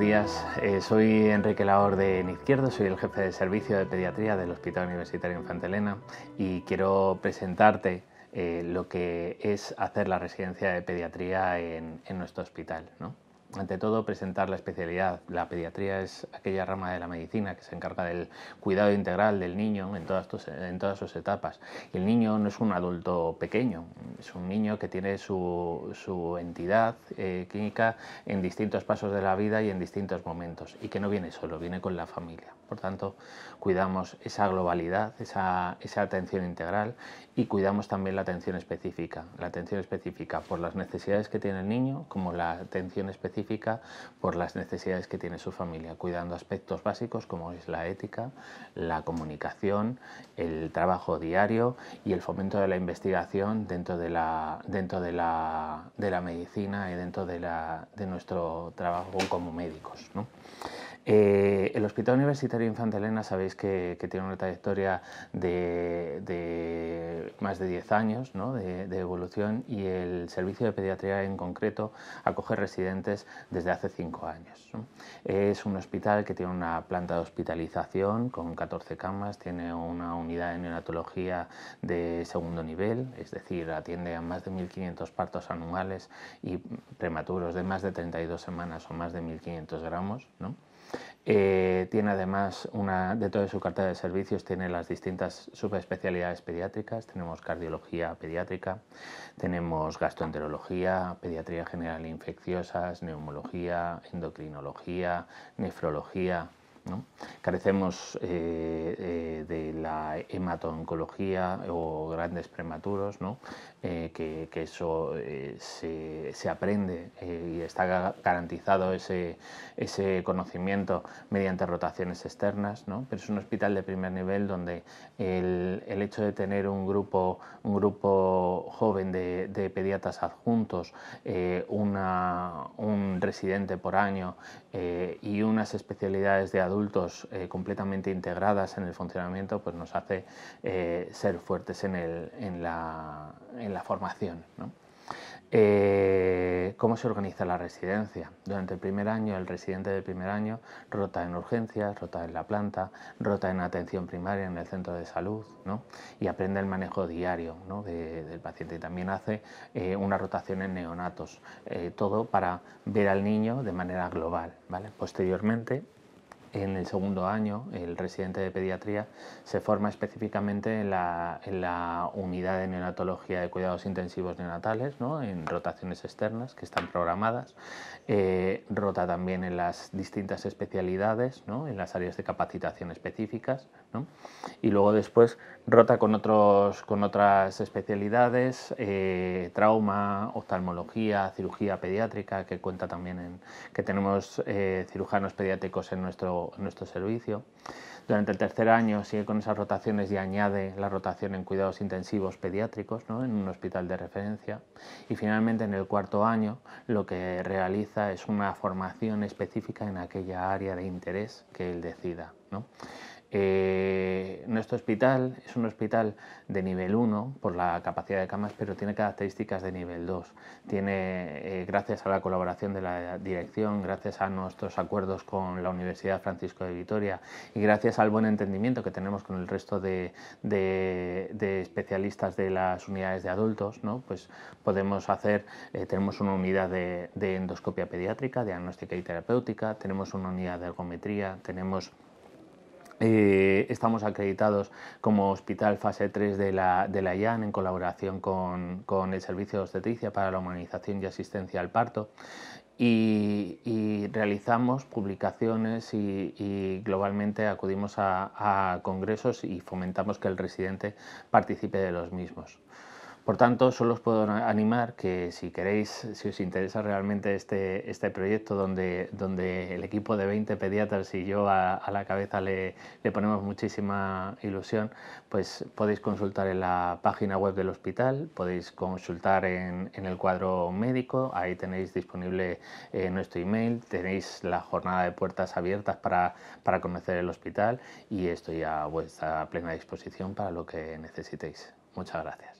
días. Eh, soy Enrique Laor de Izquierdo, soy el jefe de servicio de pediatría del Hospital Universitario Infante Elena y quiero presentarte eh, lo que es hacer la residencia de pediatría en, en nuestro hospital. ¿no? ante todo, presentar la especialidad. La pediatría es aquella rama de la medicina que se encarga del cuidado integral del niño en todas, en todas sus etapas. el niño no es un adulto pequeño, es un niño que tiene su, entidad eh, clínica en distintos pasos de la vida y en distintos momentos, y que no viene solo, viene con la familia. Por tanto, cuidamos esa globalidad, esa atención integral y cuidamos también la atención específica. La atención específica por las necesidades que tiene el niño, como la atención específica por las necesidades que tiene su familia, cuidando aspectos básicos como es la ética, la comunicación, el trabajo diario y el fomento de la investigación dentro de la, dentro de la, medicina y dentro de, la, de nuestro trabajo como médicos. ¿no? Eh, el Hospital Universitario Infanta Elena sabéis que, tiene una trayectoria de, más de 10 años de, evolución y el servicio de pediatría en concreto acoge residentes desde hace 5 años. Es un hospital que tiene una planta de hospitalización con 14 camas, tiene una unidad de neonatología de segundo nivel, es decir, atiende a más de 1.500 partos anuales y prematuros de más de 32 semanas o más de 1.500 gramos. ¿no? Eh, tiene además una, dentro de su carta de servicios, tiene las distintas subespecialidades pediátricas. Tenemos cardiología pediátrica, tenemos gastroenterología, pediatría general infecciosas, neumología, endocrinología, nefrología, Carecemos eh, eh, de la hematoncología o grandes prematuros, eh, que, eso se, aprende y está garantizado ese, conocimiento mediante rotaciones externas, pero es un hospital de primer nivel donde el, hecho de tener un grupo, un grupo joven de, pediatras adjuntos, un residente por año y unas especialidades de adultos, eh, completamente integradas en el funcionamiento, pues nos hace eh, ser fuertes en, la, formación. Eh, ¿Cómo se organiza la residencia? Durante el primer año, el residente del primer año rota en urgencias, rota en la planta, rota en atención primaria en el centro de salud y aprende el manejo diario del paciente. Y también hace una rotación en neonatos, todo para ver al niño de manera global. Posteriormente, en el segundo año, el residente de pediatría se forma específicamente en la, unidad de neonatología de cuidados intensivos neonatales, ¿no? en rotaciones externas que están programadas. Eh, rota también en las distintas especialidades, ¿no? en las áreas de capacitación específicas. ¿no? Y luego después rota con, otros, con otras especialidades, eh, trauma, oftalmología, cirugía pediátrica, que cuenta también en que tenemos eh, cirujanos pediátricos en nuestro nuestro, servicio. Durante el tercer año sigue con esas rotaciones y añade la rotación en cuidados intensivos pediátricos ¿no? en un hospital de referencia. Y finalmente en el cuarto año lo que realiza es una formación específica en aquella área de interés que él decida. ¿no? Eh, nuestro hospital es un hospital de nivel 1 por la capacidad de camas, pero tiene características de nivel 2. Tiene, eh, gracias a la colaboración de la dirección, gracias a nuestros acuerdos con la Universidad Francisco de Vitoria y gracias al buen entendimiento que tenemos con el resto de, especialistas de las unidades de adultos, ¿no? pues podemos hacer, eh, tenemos una unidad de, de endoscopia pediátrica, diagnóstica y terapéutica, tenemos una unidad de ergometría, tenemos eh, estamos acreditados como hospital fase 3 de la, de la IAN en colaboración con, con el Servicio de Obstetricia para la Humanización y Asistencia al Parto. Y, realizamos publicaciones y, globalmente acudimos a, congresos y fomentamos que el residente participe de los mismos. Por tanto, solo os puedo animar que si queréis, si os interesa realmente este, este proyecto donde, donde el equipo de 20 pediatras y yo a, la cabeza le, ponemos muchísima ilusión, pues podéis consultar en la página web del hospital, podéis consultar en, el cuadro médico, ahí tenéis disponible eh, nuestro email, tenéis la jornada de puertas abiertas para, para conocer el hospital y estoy a vuestra plena disposición para lo que necesitéis. Muchas gracias.